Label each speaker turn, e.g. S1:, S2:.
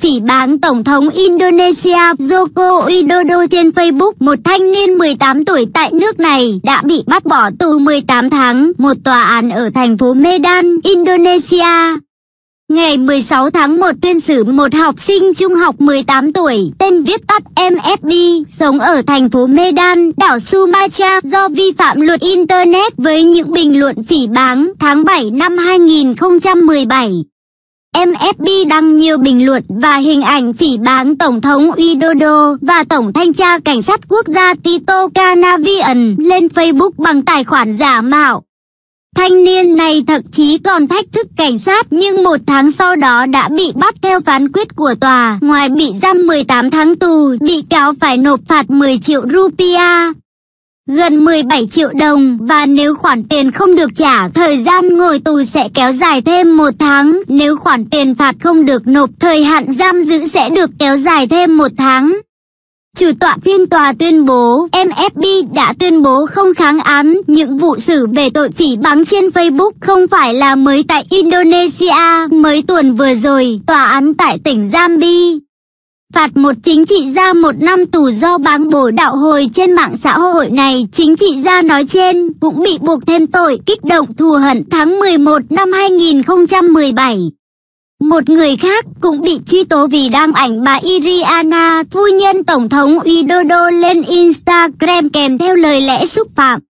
S1: phỉ báng Tổng thống Indonesia Joko Widodo trên Facebook. Một thanh niên 18 tuổi tại nước này đã bị bắt bỏ tù 18 tháng, một tòa án ở thành phố Medan, Indonesia. Ngày 16 tháng 1 tuyên xử một học sinh trung học 18 tuổi, tên viết tắt MFB, sống ở thành phố Medan, đảo Sumatra do vi phạm luật Internet với những bình luận phỉ báng tháng 7 năm 2017. MFB đăng nhiều bình luận và hình ảnh phỉ báng Tổng thống Widodo và Tổng thanh tra Cảnh sát Quốc gia Tito Canavian lên Facebook bằng tài khoản giả mạo. Thanh niên này thậm chí còn thách thức cảnh sát nhưng một tháng sau đó đã bị bắt theo phán quyết của tòa. Ngoài bị giam 18 tháng tù, bị cáo phải nộp phạt 10 triệu rupia gần 17 triệu đồng và nếu khoản tiền không được trả, thời gian ngồi tù sẽ kéo dài thêm một tháng. Nếu khoản tiền phạt không được nộp, thời hạn giam giữ sẽ được kéo dài thêm một tháng. Chủ tọa phiên tòa tuyên bố MFB đã tuyên bố không kháng án những vụ xử về tội phỉ báng trên Facebook không phải là mới tại Indonesia mới tuần vừa rồi tòa án tại tỉnh Jambi phạt một chính trị gia một năm tù do báng bổ đạo hồi trên mạng xã hội này. Chính trị gia nói trên cũng bị buộc thêm tội kích động thù hận tháng 11 năm 2017. Một người khác cũng bị truy tố vì đăng ảnh bà Iriana, phu nhân Tổng thống Widodo lên Instagram kèm theo lời lẽ xúc phạm.